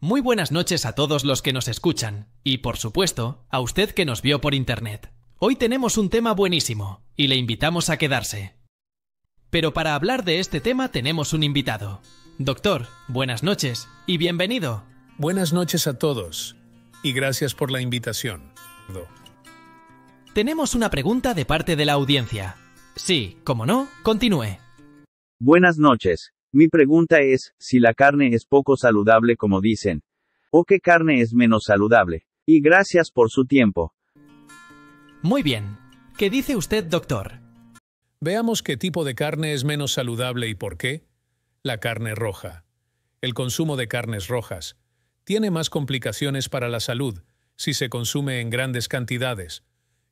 Muy buenas noches a todos los que nos escuchan y, por supuesto, a usted que nos vio por Internet. Hoy tenemos un tema buenísimo y le invitamos a quedarse. Pero para hablar de este tema tenemos un invitado. Doctor, buenas noches y bienvenido. Buenas noches a todos y gracias por la invitación. Tenemos una pregunta de parte de la audiencia. Sí, como no, continúe. Buenas noches. Mi pregunta es, si la carne es poco saludable como dicen, o qué carne es menos saludable. Y gracias por su tiempo. Muy bien. ¿Qué dice usted, doctor? Veamos qué tipo de carne es menos saludable y por qué. La carne roja. El consumo de carnes rojas tiene más complicaciones para la salud si se consume en grandes cantidades.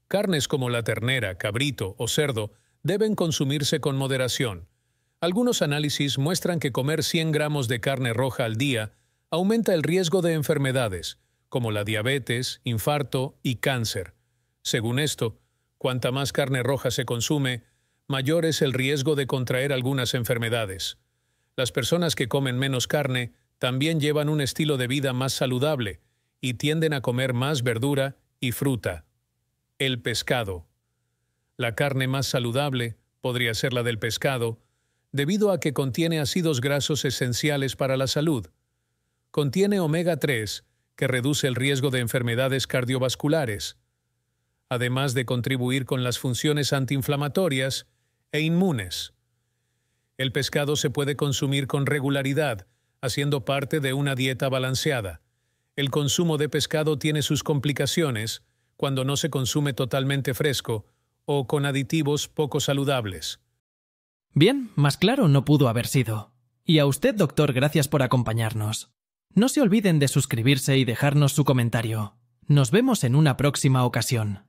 Carnes como la ternera, cabrito o cerdo deben consumirse con moderación algunos análisis muestran que comer 100 gramos de carne roja al día aumenta el riesgo de enfermedades, como la diabetes, infarto y cáncer. Según esto, cuanta más carne roja se consume, mayor es el riesgo de contraer algunas enfermedades. Las personas que comen menos carne también llevan un estilo de vida más saludable y tienden a comer más verdura y fruta. El pescado. La carne más saludable podría ser la del pescado, debido a que contiene ácidos grasos esenciales para la salud. Contiene omega 3, que reduce el riesgo de enfermedades cardiovasculares, además de contribuir con las funciones antiinflamatorias e inmunes. El pescado se puede consumir con regularidad, haciendo parte de una dieta balanceada. El consumo de pescado tiene sus complicaciones cuando no se consume totalmente fresco o con aditivos poco saludables. Bien, más claro no pudo haber sido. Y a usted, doctor, gracias por acompañarnos. No se olviden de suscribirse y dejarnos su comentario. Nos vemos en una próxima ocasión.